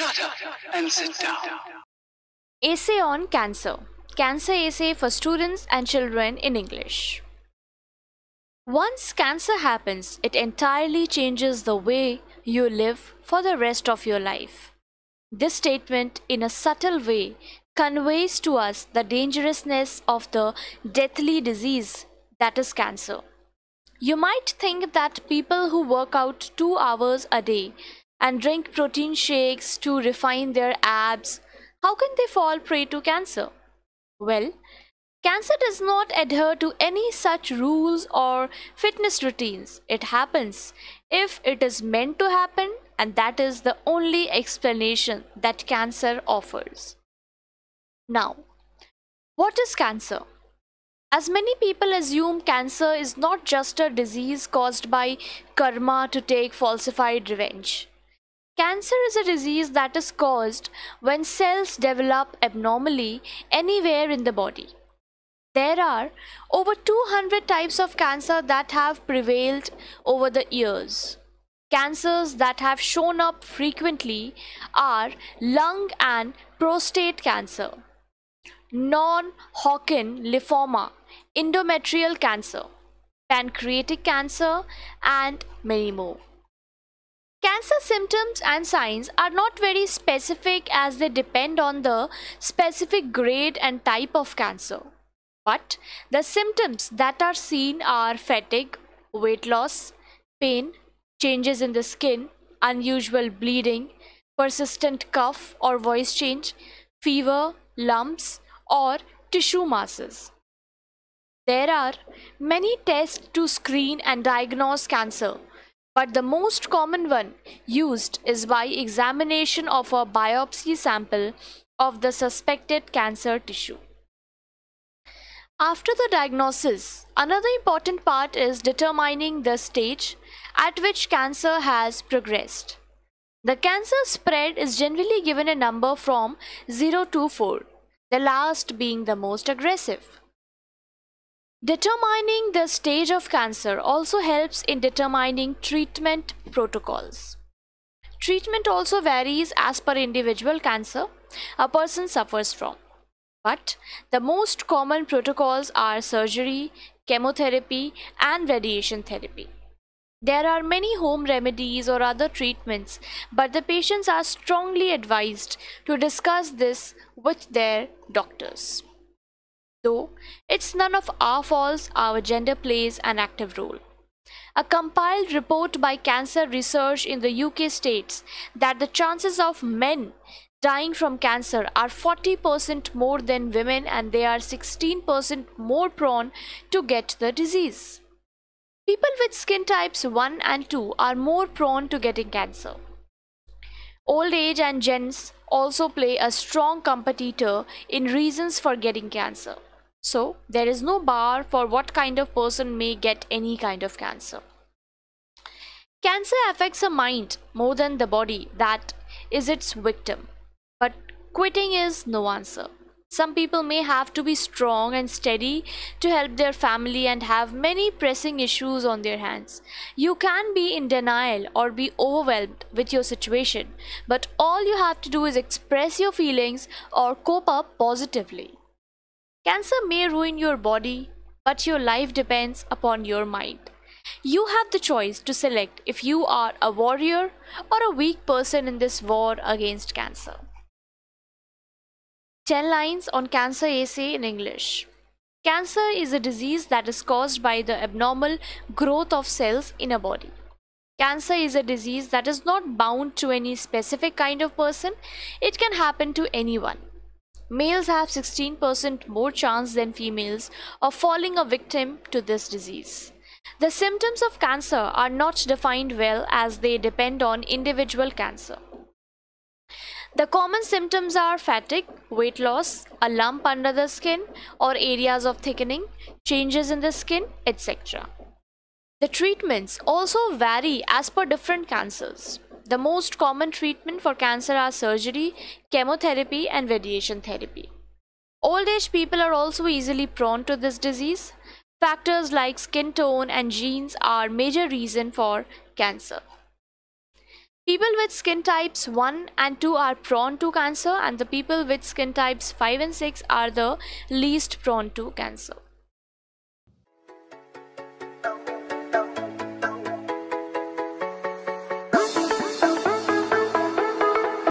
Shut up and sit down. Essay on Cancer Cancer Essay for Students and Children in English. Once cancer happens, it entirely changes the way you live for the rest of your life. This statement, in a subtle way, conveys to us the dangerousness of the deathly disease that is cancer. You might think that people who work out two hours a day and drink protein shakes to refine their abs, how can they fall prey to cancer? Well, cancer does not adhere to any such rules or fitness routines. It happens if it is meant to happen, and that is the only explanation that cancer offers. Now, what is cancer? As many people assume cancer is not just a disease caused by karma to take falsified revenge. Cancer is a disease that is caused when cells develop abnormally anywhere in the body. There are over 200 types of cancer that have prevailed over the years. Cancers that have shown up frequently are lung and prostate cancer, non-Hodgkin lymphoma, endometrial cancer, pancreatic cancer, and many more. Cancer symptoms and signs are not very specific as they depend on the specific grade and type of cancer. But the symptoms that are seen are fatigue, weight loss, pain, changes in the skin, unusual bleeding, persistent cough or voice change, fever, lumps, or tissue masses. There are many tests to screen and diagnose cancer but the most common one used is by examination of a biopsy sample of the suspected cancer tissue. After the diagnosis, another important part is determining the stage at which cancer has progressed. The cancer spread is generally given a number from 0 to 4, the last being the most aggressive. Determining the stage of cancer also helps in determining treatment protocols. Treatment also varies as per individual cancer a person suffers from. But the most common protocols are surgery, chemotherapy, and radiation therapy. There are many home remedies or other treatments, but the patients are strongly advised to discuss this with their doctors. Though it's none of our faults, our gender plays an active role. A compiled report by Cancer Research in the UK states that the chances of men dying from cancer are 40% more than women and they are 16% more prone to get the disease. People with skin types 1 and 2 are more prone to getting cancer. Old age and gens also play a strong competitor in reasons for getting cancer. So there is no bar for what kind of person may get any kind of cancer. Cancer affects the mind more than the body that is its victim. But quitting is no answer. Some people may have to be strong and steady to help their family and have many pressing issues on their hands. You can be in denial or be overwhelmed with your situation, but all you have to do is express your feelings or cope up positively. Cancer may ruin your body, but your life depends upon your mind. You have the choice to select if you are a warrior or a weak person in this war against cancer. 10 lines on cancer essay in English. Cancer is a disease that is caused by the abnormal growth of cells in a body. Cancer is a disease that is not bound to any specific kind of person, it can happen to anyone males have 16% more chance than females of falling a victim to this disease. The symptoms of cancer are not defined well as they depend on individual cancer. The common symptoms are fatigue, weight loss, a lump under the skin or areas of thickening, changes in the skin, etc. The treatments also vary as per different cancers. The most common treatment for cancer are surgery, chemotherapy, and radiation therapy. Old age people are also easily prone to this disease. Factors like skin tone and genes are major reason for cancer. People with skin types 1 and 2 are prone to cancer and the people with skin types 5 and 6 are the least prone to cancer.